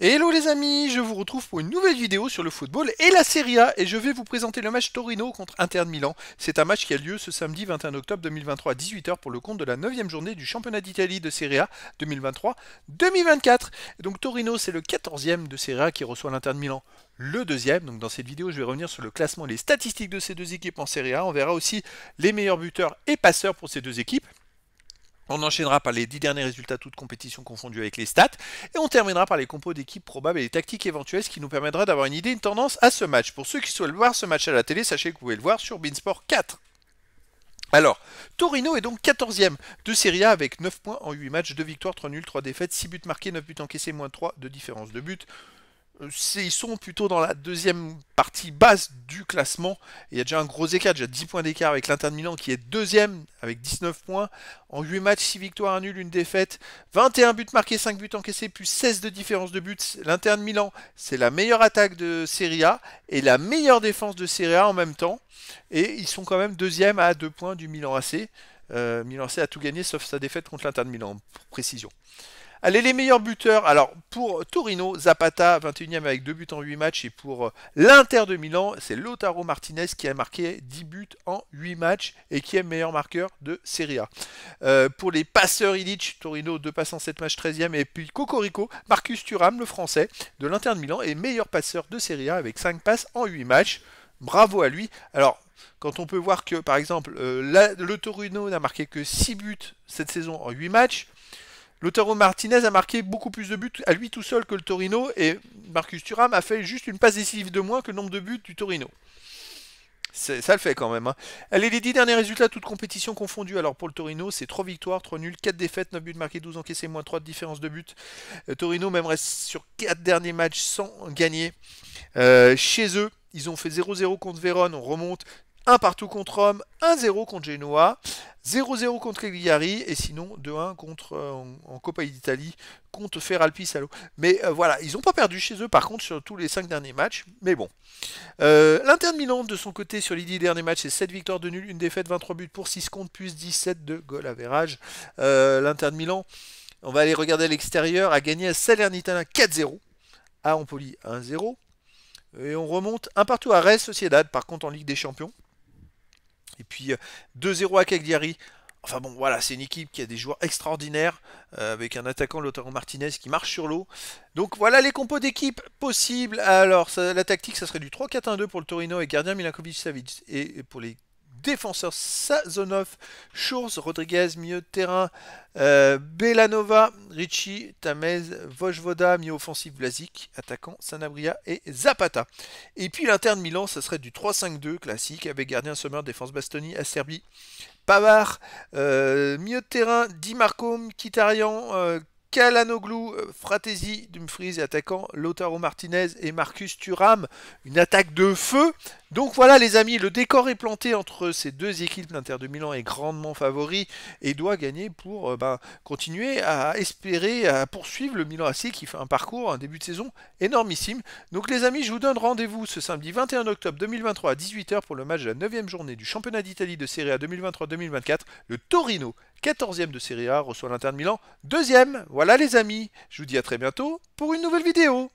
Hello les amis, je vous retrouve pour une nouvelle vidéo sur le football et la Serie A et je vais vous présenter le match Torino contre Inter de Milan. C'est un match qui a lieu ce samedi 21 octobre 2023 à 18h pour le compte de la 9ème journée du championnat d'Italie de Serie A 2023-2024. Donc Torino c'est le 14e de Serie A qui reçoit l'Inter de Milan le deuxième. Donc dans cette vidéo, je vais revenir sur le classement et les statistiques de ces deux équipes en Serie A. On verra aussi les meilleurs buteurs et passeurs pour ces deux équipes. On enchaînera par les 10 derniers résultats, toutes compétitions confondues avec les stats, et on terminera par les compos d'équipes probables et les tactiques éventuelles, ce qui nous permettra d'avoir une idée, une tendance à ce match. Pour ceux qui souhaitent voir ce match à la télé, sachez que vous pouvez le voir sur Beansport 4. Alors, Torino est donc 14 ème de Serie A avec 9 points en 8 matchs, 2 victoires, 3 nuls, 3 défaites, 6 buts marqués, 9 buts encaissés, moins 3 de différence de buts. Euh, ils sont plutôt dans la deuxième partie basse du classement. il y a déjà un gros écart, déjà 10 points d'écart avec l'Inter de Milan qui est deuxième avec 19 points. En 8 matchs, 6 victoires, 1 nul, 1 défaite. 21 buts marqués, 5 buts encaissés, plus 16 de différence de buts. L'Inter de Milan, c'est la meilleure attaque de Serie A et la meilleure défense de Serie A en même temps. Et ils sont quand même deuxième à 2 points du Milan AC. Euh, Milan AC a tout gagné sauf sa défaite contre l'Inter de Milan, pour précision. Allez, les meilleurs buteurs. Alors, pour Torino, Zapata, 21e avec 2 buts en 8 matchs. Et pour euh, l'Inter de Milan, c'est Lotaro Martinez qui a marqué 10 buts en 8 matchs et qui est meilleur marqueur de Serie A. Euh, pour les passeurs Illich, Torino, 2 passes en 7 matchs, 13e. Et puis Cocorico, Marcus Turam, le français de l'Inter de Milan, est meilleur passeur de Serie A avec 5 passes en 8 matchs. Bravo à lui. Alors, quand on peut voir que, par exemple, euh, le Torino n'a marqué que 6 buts cette saison en 8 matchs, Lautaro Martinez a marqué beaucoup plus de buts à lui tout seul que le Torino et Marcus Thuram a fait juste une passe décisive de moins que le nombre de buts du Torino. Ça le fait quand même. Hein. Allez, les 10 derniers résultats, toutes compétitions confondues. Alors pour le Torino, c'est 3 victoires, 3 nuls, 4 défaites, 9 buts marqués, 12 encaissés, moins 3 de différence de buts euh, Torino même reste sur 4 derniers matchs sans gagner. Euh, chez eux, ils ont fait 0-0 contre Vérone, on remonte. 1 partout contre Rome, 1-0 contre Genoa. 0-0 contre Cagliari et sinon 2-1 contre euh, en, Coppa d'Italie contre Feralpi Salo. Mais euh, voilà, ils n'ont pas perdu chez eux par contre sur tous les 5 derniers matchs. Mais bon. Euh, L'Inter de Milan de son côté sur les 10 derniers matchs c'est 7 victoires de nul, une défaite, 23 buts pour 6 comptes, plus 17 de goal à average. L'Inter de Milan, on va aller regarder à l'extérieur, a gagné à Salernitana 4-0, à Empoli 1-0. Et on remonte un partout à Rennes Sociedad, par contre en Ligue des Champions. Et puis 2-0 euh, à Cagliari. Enfin bon, voilà, c'est une équipe qui a des joueurs extraordinaires, euh, avec un attaquant, Lautaro Martinez, qui marche sur l'eau. Donc voilà les compos d'équipe possibles. Alors, la tactique, ça serait du 3-4-1-2 pour le Torino et gardien Milankovic-Savic. Et pour les défenseur Sazonov, Schurz, Rodriguez, milieu de terrain, euh, Belanova, Ricci, Tamez, Vojvoda, milieu offensif Blazic, attaquant Sanabria et Zapata. Et puis l'interne Milan, ça serait du 3-5-2 classique avec gardien Sommer, défense Bastoni, Acerbi, Pavard, euh, milieu de terrain Di Marco, Kitarian, euh, Kalanoglou, Fratesi, Dumfries et attaquant Lautaro Martinez et Marcus Turam. Une attaque de feu donc voilà les amis, le décor est planté entre ces deux équipes. L'Inter de Milan est grandement favori et doit gagner pour euh, ben, continuer à espérer, à poursuivre le Milan AC qui fait un parcours, un début de saison énormissime. Donc les amis, je vous donne rendez-vous ce samedi 21 octobre 2023 à 18h pour le match de la 9 journée du championnat d'Italie de Serie A 2023-2024. Le Torino, 14e de Serie A, reçoit l'Inter de Milan, 2 Voilà les amis, je vous dis à très bientôt pour une nouvelle vidéo.